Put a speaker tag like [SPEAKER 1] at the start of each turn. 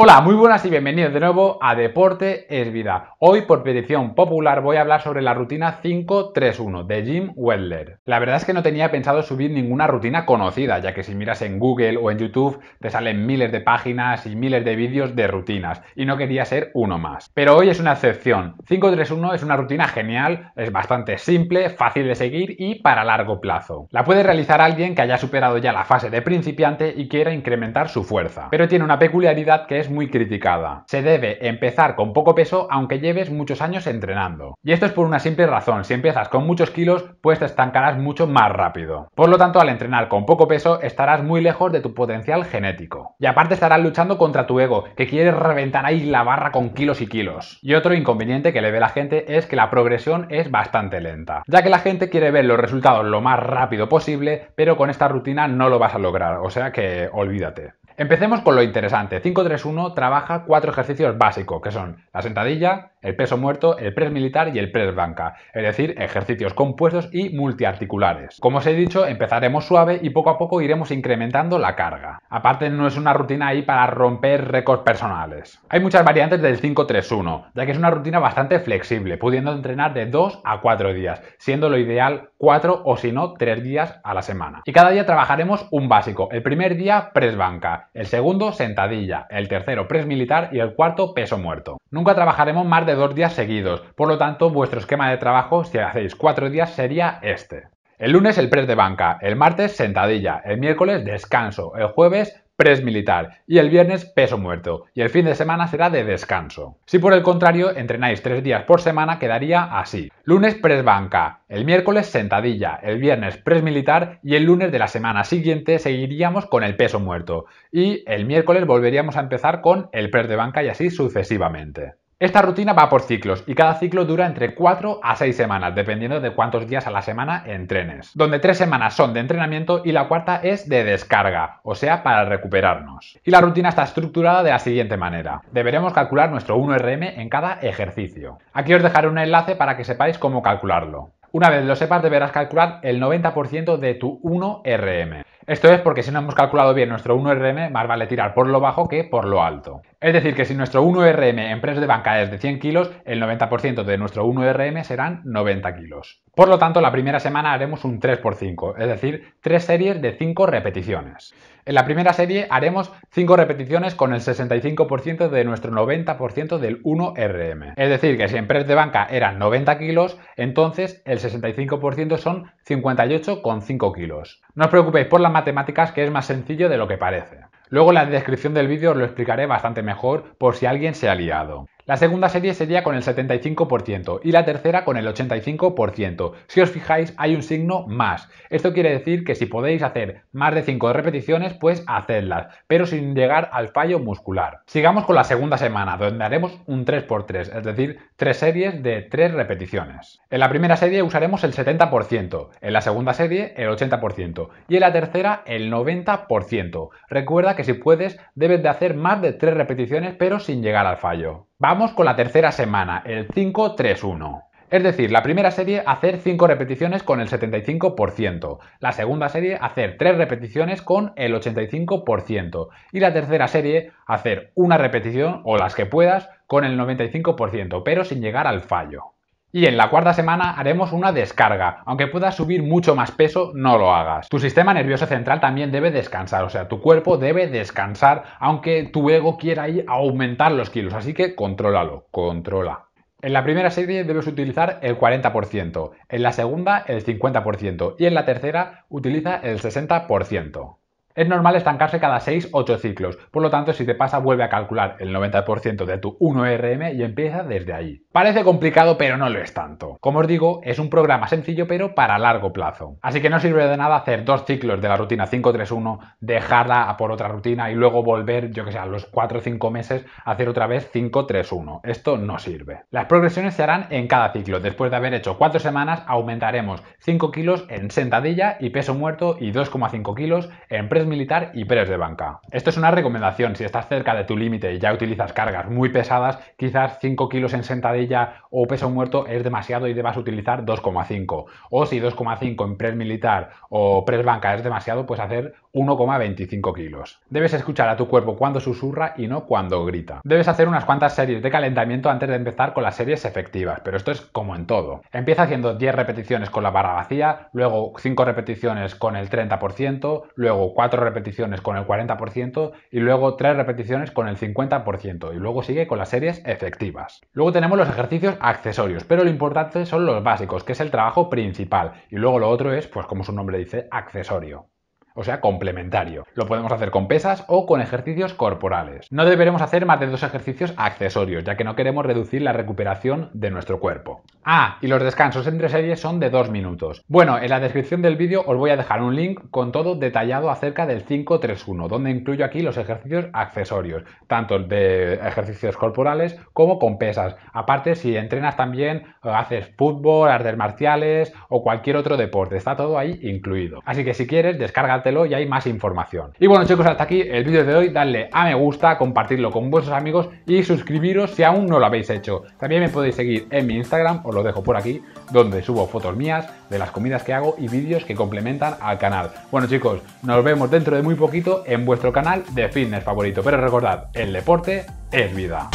[SPEAKER 1] Hola, muy buenas y bienvenidos de nuevo a Deporte es Vida. Hoy, por petición popular, voy a hablar sobre la rutina 531 de Jim Weller. La verdad es que no tenía pensado subir ninguna rutina conocida, ya que si miras en Google o en YouTube te salen miles de páginas y miles de vídeos de rutinas, y no quería ser uno más. Pero hoy es una excepción. 531 es una rutina genial, es bastante simple, fácil de seguir y para largo plazo. La puede realizar alguien que haya superado ya la fase de principiante y quiera incrementar su fuerza. Pero tiene una peculiaridad que es muy criticada. Se debe empezar con poco peso aunque lleves muchos años entrenando. Y esto es por una simple razón, si empiezas con muchos kilos, pues te estancarás mucho más rápido. Por lo tanto, al entrenar con poco peso, estarás muy lejos de tu potencial genético. Y aparte estarás luchando contra tu ego, que quiere reventar ahí la barra con kilos y kilos. Y otro inconveniente que le ve la gente es que la progresión es bastante lenta, ya que la gente quiere ver los resultados lo más rápido posible, pero con esta rutina no lo vas a lograr, o sea que olvídate. Empecemos con lo interesante. 531 trabaja cuatro ejercicios básicos, que son la sentadilla, el peso muerto, el press militar y el press banca, es decir, ejercicios compuestos y multiarticulares. Como os he dicho, empezaremos suave y poco a poco iremos incrementando la carga. Aparte no es una rutina ahí para romper récords personales. Hay muchas variantes del 5-3-1, ya que es una rutina bastante flexible, pudiendo entrenar de 2 a 4 días, siendo lo ideal 4 o si no 3 días a la semana. Y cada día trabajaremos un básico. El primer día press banca, el segundo sentadilla, el tercero press militar y el cuarto peso muerto. Nunca trabajaremos más de dos días seguidos, por lo tanto vuestro esquema de trabajo si hacéis cuatro días sería este. El lunes el press de banca, el martes sentadilla, el miércoles descanso, el jueves press militar y el viernes peso muerto y el fin de semana será de descanso. Si por el contrario entrenáis tres días por semana quedaría así. Lunes press banca, el miércoles sentadilla, el viernes press militar y el lunes de la semana siguiente seguiríamos con el peso muerto y el miércoles volveríamos a empezar con el press de banca y así sucesivamente. Esta rutina va por ciclos y cada ciclo dura entre 4 a 6 semanas, dependiendo de cuántos días a la semana entrenes, donde 3 semanas son de entrenamiento y la cuarta es de descarga, o sea, para recuperarnos. Y la rutina está estructurada de la siguiente manera. Deberemos calcular nuestro 1RM en cada ejercicio. Aquí os dejaré un enlace para que sepáis cómo calcularlo. Una vez lo sepas deberás calcular el 90% de tu 1RM. Esto es porque si no hemos calculado bien nuestro 1RM, más vale tirar por lo bajo que por lo alto. Es decir, que si nuestro 1RM en press de banca es de 100 kilos, el 90% de nuestro 1RM serán 90 kilos. Por lo tanto, la primera semana haremos un 3x5, es decir, 3 series de 5 repeticiones. En la primera serie haremos 5 repeticiones con el 65% de nuestro 90% del 1RM. Es decir, que si en press de banca eran 90 kilos, entonces el 65% son 58,5 kilos. No os preocupéis por las matemáticas que es más sencillo de lo que parece. Luego en la descripción del vídeo os lo explicaré bastante mejor por si alguien se ha liado. La segunda serie sería con el 75% y la tercera con el 85%. Si os fijáis hay un signo más. Esto quiere decir que si podéis hacer más de 5 repeticiones, pues hacedlas, pero sin llegar al fallo muscular. Sigamos con la segunda semana, donde haremos un 3x3, es decir, 3 series de 3 repeticiones. En la primera serie usaremos el 70%, en la segunda serie el 80% y en la tercera el 90%. Recuerda que si puedes debes de hacer más de 3 repeticiones pero sin llegar al fallo. Vamos con la tercera semana, el 5-3-1. Es decir, la primera serie hacer 5 repeticiones con el 75%, la segunda serie hacer 3 repeticiones con el 85% y la tercera serie hacer una repetición o las que puedas con el 95%, pero sin llegar al fallo. Y en la cuarta semana haremos una descarga. Aunque puedas subir mucho más peso, no lo hagas. Tu sistema nervioso central también debe descansar, o sea, tu cuerpo debe descansar aunque tu ego quiera ir a aumentar los kilos. Así que contrólalo, controla. En la primera serie debes utilizar el 40%, en la segunda el 50% y en la tercera utiliza el 60% es normal estancarse cada 6, 8 ciclos. Por lo tanto, si te pasa, vuelve a calcular el 90% de tu 1RM y empieza desde ahí. Parece complicado, pero no lo es tanto. Como os digo, es un programa sencillo, pero para largo plazo. Así que no sirve de nada hacer dos ciclos de la rutina 5-3-1, dejarla por otra rutina y luego volver, yo que sé, a los 4 o 5 meses a hacer otra vez 5-3-1. Esto no sirve. Las progresiones se harán en cada ciclo. Después de haber hecho 4 semanas, aumentaremos 5 kilos en sentadilla y peso muerto y 2,5 kilos en press militar y press de banca. Esto es una recomendación, si estás cerca de tu límite y ya utilizas cargas muy pesadas, quizás 5 kilos en sentadilla o peso muerto es demasiado y debas utilizar 2,5. O si 2,5 en press militar o press banca es demasiado, pues hacer 1,25 kilos. Debes escuchar a tu cuerpo cuando susurra y no cuando grita. Debes hacer unas cuantas series de calentamiento antes de empezar con las series efectivas, pero esto es como en todo. Empieza haciendo 10 repeticiones con la barra vacía, luego 5 repeticiones con el 30%, luego 4 repeticiones con el 40% y luego tres repeticiones con el 50% y luego sigue con las series efectivas. Luego tenemos los ejercicios accesorios, pero lo importante son los básicos, que es el trabajo principal y luego lo otro es, pues como su nombre dice, accesorio o sea, complementario. Lo podemos hacer con pesas o con ejercicios corporales. No deberemos hacer más de dos ejercicios accesorios, ya que no queremos reducir la recuperación de nuestro cuerpo. Ah, y los descansos entre series son de dos minutos. Bueno, en la descripción del vídeo os voy a dejar un link con todo detallado acerca del 531, donde incluyo aquí los ejercicios accesorios, tanto de ejercicios corporales como con pesas. Aparte, si entrenas también, eh, haces fútbol, artes marciales o cualquier otro deporte, está todo ahí incluido. Así que si quieres, descárgatelo y hay más información. Y bueno chicos, hasta aquí el vídeo de hoy. Dadle a me gusta, compartirlo con vuestros amigos y suscribiros si aún no lo habéis hecho. También me podéis seguir en mi Instagram o lo dejo por aquí, donde subo fotos mías de las comidas que hago y vídeos que complementan al canal. Bueno chicos, nos vemos dentro de muy poquito en vuestro canal de fitness favorito, pero recordad, el deporte es vida.